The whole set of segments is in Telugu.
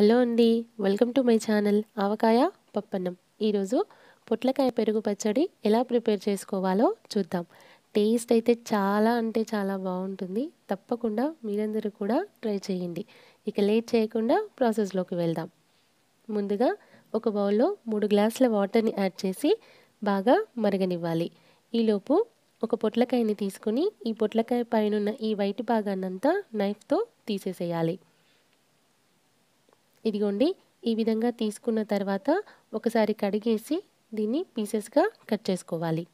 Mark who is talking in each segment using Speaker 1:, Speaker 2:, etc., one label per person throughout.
Speaker 1: హలో అండి welcome to my channel Avakaya Pappannam ఈరోజు పొట్లకాయ పెరుగు పచ్చడి ఎలా ప్రిపేర్ చేసుకోవాలో చూద్దాం టేస్ట్ అయితే చాలా అంటే చాలా బాగుంటుంది తప్పకుండా మీరందరూ కూడా ట్రై చేయండి ఇక లేట్ చేయకుండా ప్రాసెస్లోకి వెళ్దాం ముందుగా ఒక బౌల్లో మూడు గ్లాసుల వాటర్ని యాడ్ చేసి బాగా మరగనివ్వాలి ఈలోపు ఒక పొట్లకాయని తీసుకుని ఈ పొట్లకాయ పైనున్న ఈ వైట్ భాగాన్నంతా నైఫ్తో తీసేసేయాలి ఇదిగోండి ఈ విధంగా తీసుకున్న తర్వాత ఒకసారి కడిగేసి దీన్ని పీసెస్గా కట్ చేసుకోవాలి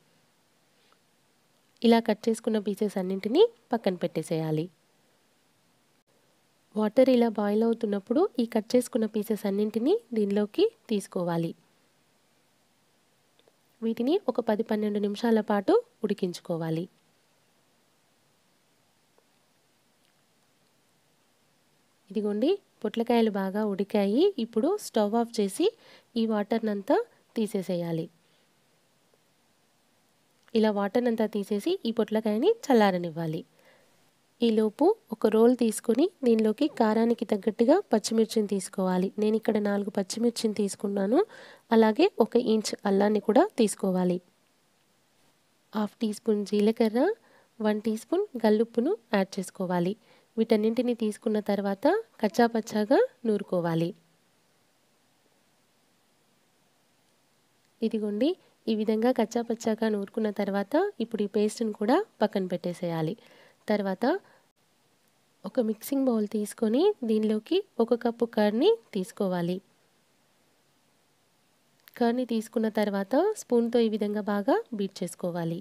Speaker 1: ఇలా కట్ చేసుకున్న పీసెస్ అన్నింటినీ పక్కన పెట్టేసేయాలి వాటర్ ఇలా బాయిల్ అవుతున్నప్పుడు ఈ కట్ చేసుకున్న పీసెస్ అన్నింటినీ దీనిలోకి తీసుకోవాలి వీటిని ఒక పది పన్నెండు నిమిషాల పాటు ఉడికించుకోవాలి ఇదిగోండి పొట్లకాయలు బాగా ఉడికాయి ఇప్పుడు స్టవ్ ఆఫ్ చేసి ఈ వాటర్నంతా తీసేసేయాలి ఇలా వాటర్నంతా తీసేసి ఈ పొట్లకాయని చల్లారనివ్వాలి ఈలోపు ఒక రోల్ తీసుకొని దీనిలోకి కారానికి తగ్గట్టుగా పచ్చిమిర్చిని తీసుకోవాలి నేను ఇక్కడ నాలుగు పచ్చిమిర్చిని తీసుకున్నాను అలాగే ఒక ఇంచ్ అల్లాన్ని కూడా తీసుకోవాలి హాఫ్ టీ స్పూన్ జీలకర్ర వన్ టీ స్పూన్ గల్లుప్పును యాడ్ చేసుకోవాలి వీటన్నింటినీ తీసుకున్న తర్వాత కచ్చాపచ్చాగా నూరుకోవాలి ఇదిగోండి ఈ విధంగా కచ్చాపచ్చాగా నూరుకున్న తర్వాత ఇప్పుడు ఈ పేస్ట్ని కూడా పక్కన పెట్టేసేయాలి తర్వాత ఒక మిక్సింగ్ బౌల్ తీసుకొని దీనిలోకి ఒక కప్పు కర్ని తీసుకోవాలి కర్ని తీసుకున్న తర్వాత స్పూన్తో ఈ విధంగా బాగా బీట్ చేసుకోవాలి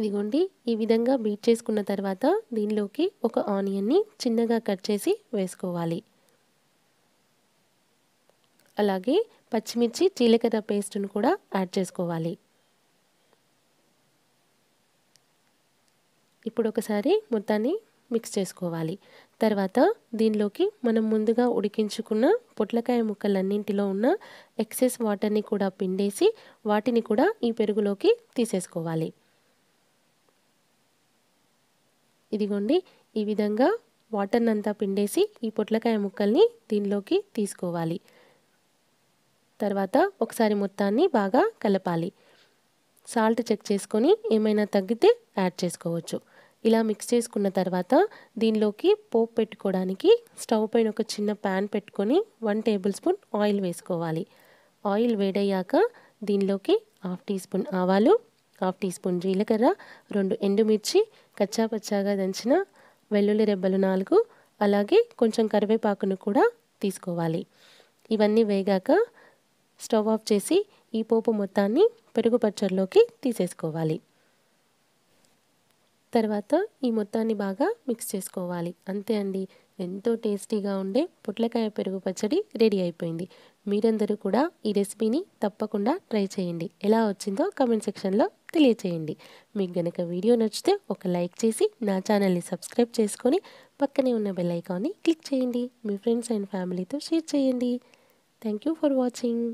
Speaker 1: ఇదిగోండి ఈ విధంగా బీట్ చేసుకున్న తర్వాత దీనిలోకి ఒక ఆనియన్ని చిన్నగా కట్ చేసి వేసుకోవాలి అలాగే పచ్చిమిర్చి జీలకర్ర పేస్ట్ను కూడా యాడ్ చేసుకోవాలి ఇప్పుడు ఒకసారి మొత్తాన్ని మిక్స్ చేసుకోవాలి తర్వాత దీనిలోకి మనం ముందుగా ఉడికించుకున్న పొట్లకాయ ముక్కలన్నింటిలో ఉన్న ఎక్సెస్ వాటర్ని కూడా పిండేసి వాటిని కూడా ఈ పెరుగులోకి తీసేసుకోవాలి ఇదిగోండి ఈ విధంగా వాటర్ని అంతా పిండేసి ఈ పొట్లకాయ ముక్కల్ని దీనిలోకి తీసుకోవాలి తర్వాత ఒకసారి మొత్తాన్ని బాగా కలపాలి సాల్ట్ చెక్ చేసుకొని ఏమైనా తగ్గితే యాడ్ చేసుకోవచ్చు ఇలా మిక్స్ చేసుకున్న తర్వాత దీనిలోకి పోపు పెట్టుకోవడానికి స్టవ్ పైన ఒక చిన్న ప్యాన్ పెట్టుకొని వన్ టేబుల్ స్పూన్ ఆయిల్ వేసుకోవాలి ఆయిల్ వేడయ్యాక దీనిలోకి హాఫ్ టీ స్పూన్ ఆవాలు హాఫ్ టీ స్పూన్ జీలకర్ర రెండు ఎండుమిర్చి కచ్చా పచ్చాగా దంచిన వెల్లుల్లి రెబ్బలు నాలుగు అలాగే కొంచెం కరివేపాకును కూడా తీసుకోవాలి ఇవన్నీ వేగాక స్టవ్ ఆఫ్ చేసి ఈ పోపు మొత్తాన్ని పెరుగు పచ్చడిలోకి తీసేసుకోవాలి తర్వాత ఈ మొత్తాన్ని బాగా మిక్స్ చేసుకోవాలి అంతే అండి ఎంతో టేస్టీగా ఉండే పొట్లకాయ పెరుగు పచ్చడి రెడీ అయిపోయింది మీరందరూ కూడా ఈ రెసిపీని తప్పకుండా ట్రై చేయండి ఎలా వచ్చిందో కమెంట్ సెక్షన్లో తెలియచేయండి మీకు గనక వీడియో నచ్చితే ఒక లైక్ చేసి నా ఛానల్ని సబ్స్క్రైబ్ చేసుకొని పక్కనే ఉన్న బెల్లైకాన్ని క్లిక్ చేయండి మీ ఫ్రెండ్స్ అండ్ ఫ్యామిలీతో షేర్ చేయండి థ్యాంక్ ఫర్ వాచింగ్